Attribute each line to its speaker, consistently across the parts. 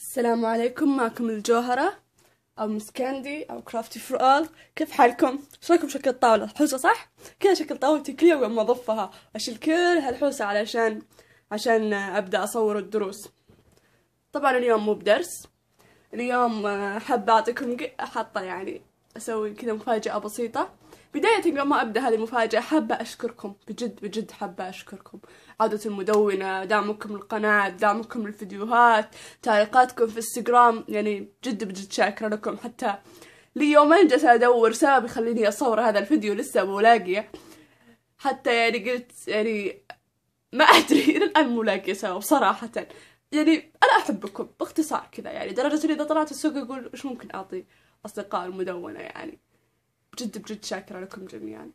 Speaker 1: السلام عليكم معكم الجوهرة أو مسكاندي أو كرافتي فور أول كيف حالكم؟ ايش رايكم بشكل الطاولة؟ حوسة صح؟ كذا شكل طاولتي كل يوم أضفها أشيل كل هالحوسة علشان عشان أبدأ أصور الدروس طبعا اليوم مو بدرس اليوم آه، حابة أعطيكم حطة يعني أسوي كذا مفاجأة بسيطة بداية قبل ما أبدأ هذه المفاجأة حابة أشكركم بجد بجد حابة أشكركم عودة المدونة دعمكم للقناة دعمكم للفيديوهات تعليقاتكم في انستغرام يعني جد بجد شاكرة لكم حتى لي يومين جالسة أدور سبب يخليني أصور هذا الفيديو لسه لاقية حتى يعني قلت يعني ما أدري إلى الآن مو لاقية سبب صراحة يعني أنا أحبكم باختصار كذا يعني درجة إذا طلعت السوق أقول إيش ممكن أعطي أصدقاء المدونة يعني بجد بجد شاكرة لكم جميعا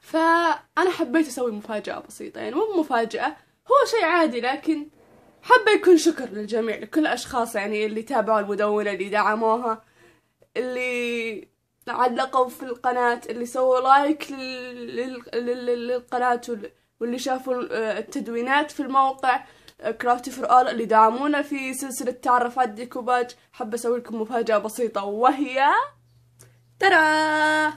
Speaker 1: فأنا حبيت أسوي مفاجأة بسيطة يعني مو مفاجأة هو شيء عادي لكن حابة يكون شكر للجميع لكل الأشخاص يعني اللي تابعوا المدونة اللي دعموها اللي علقوا في القناة اللي سووا لايك للقناة واللي شافوا التدوينات في الموقع كرافتي فور اول اللي دعمونا في سلسلة تعرفات ديكوباج حابة اسوي لكم مفاجأة بسيطة وهي Ta-da!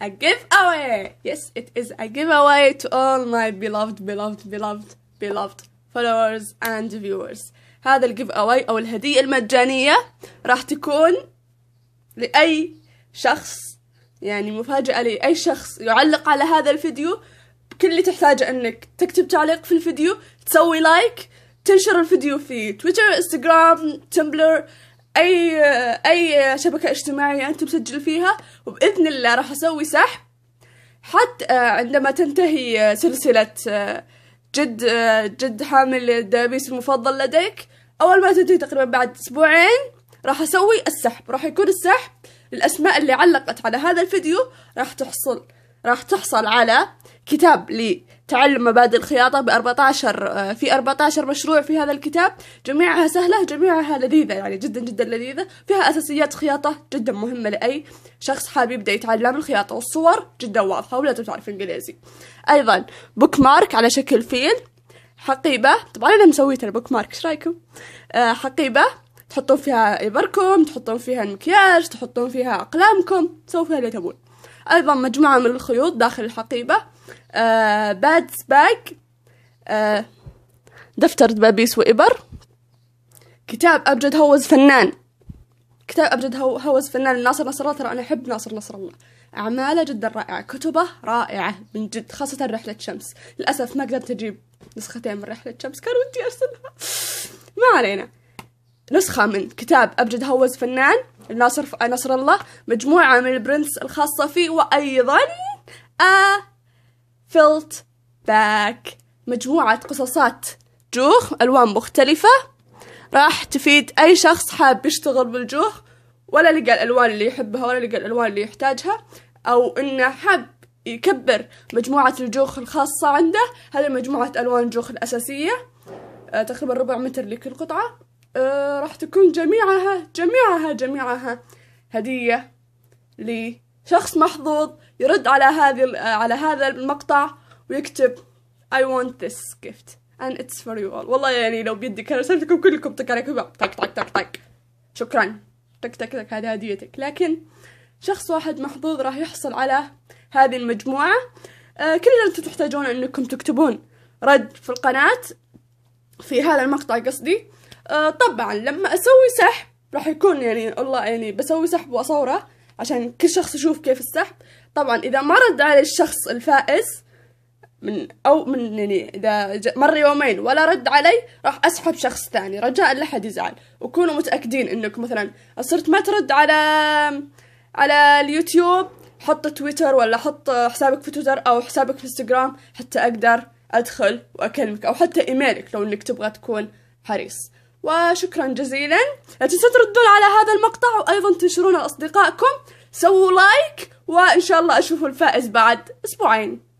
Speaker 1: A giveaway! Yes, it is a giveaway to all my beloved, beloved, beloved, beloved followers and viewers. هذا الجيف اواي او الهدية المجانية راح تكون لأي شخص يعني مفاجأة لأي شخص يعلق على هذا الفيديو كل اللي تحتاجه انك تكتب تعليق في الفيديو تسوي لايك تنشر الفيديو في تويتر انستغرام تمبلر اي اي شبكه اجتماعيه انت مسجل فيها وباذن الله راح اسوي سحب حتى آه، عندما تنتهي آه، سلسله آه، جد جد حامل الدبابيس المفضل لديك اول ما تنتهي تقريبا بعد اسبوعين راح اسوي السحب راح يكون السحب للاسماء اللي علقت على هذا الفيديو راح تحصل راح تحصل على كتاب لتعلم مبادئ الخياطة ب 14 آه، في 14 مشروع في هذا الكتاب جميعها سهلة جميعها لذيذة يعني جدا جدا لذيذة فيها أساسيات خياطة جدا مهمة لأي شخص حاب يبدأ يتعلم الخياطة والصور جدا واضحة ولا تعرف إنجليزي أيضا بوك مارك على شكل فيل حقيبة طبعا أنا مسويت البوك مارك إيش رأيكم آه، حقيبة تحطون فيها إبركم تحطون فيها المكياج تحطون فيها أقلامكم تسووا فيها اللي تبون أيضا مجموعة من الخيوط داخل الحقيبة باد آه، بادز آه، دفتر دبابيس وإبر كتاب أبجد هوز فنان كتاب أبجد هوز فنان ناصر نصر الله ترى أنا أحب ناصر نصر الله أعماله جدا رائعة كتبه رائعة من جد خاصة رحلة شمس للأسف ما قدرت أجيب نسختين من رحلة شمس كان ودي أرسلها ما علينا نسخة من كتاب أبجد هوز فنان لناصر نصر الله مجموعة من البرنس الخاصة فيه وأيضا آه فيلت باك مجموعة قصاصات جوخ ألوان مختلفة راح تفيد أي شخص حاب يشتغل بالجوخ ولا لقى الألوان اللي يحبها ولا لقى الألوان اللي يحتاجها أو إنه حاب يكبر مجموعة الجوخ الخاصة عنده هذه مجموعة ألوان الجوخ الأساسية آه، تقريبا ربع متر لكل قطعة آه، راح تكون جميعها جميعها جميعها هدية لشخص محظوظ يرد على هذه آه، على هذا المقطع ويكتب I want this gift and it's for you all والله يعني لو بيدي كان رسمتكم كلكم طق طق طق طق طق شكرا طق طق طق هذه هديتك لكن شخص واحد محظوظ راح يحصل على هذه المجموعة آه كل اللي انتم تحتاجون انكم تكتبون رد في القناة في هذا المقطع قصدي آه طبعا لما اسوي سحب راح يكون يعني الله يعني بسوي سحب واصوره عشان كل شخص يشوف كيف السحب طبعا إذا ما رد علي الشخص الفائز من أو من يعني إذا مر يومين ولا رد علي راح أسحب شخص ثاني رجاء لا أحد يزعل وكونوا متأكدين إنك مثلا صرت ما ترد على على اليوتيوب حط تويتر ولا حط حسابك في تويتر أو حسابك في انستغرام حتى أقدر أدخل وأكلمك أو حتى إيميلك لو إنك تبغى تكون حريص وشكرا جزيلا لا تنسوا تردون على هذا المقطع وأيضا تنشرونه لأصدقائكم سووا لايك وإن شاء الله أشوف الفائز بعد أسبوعين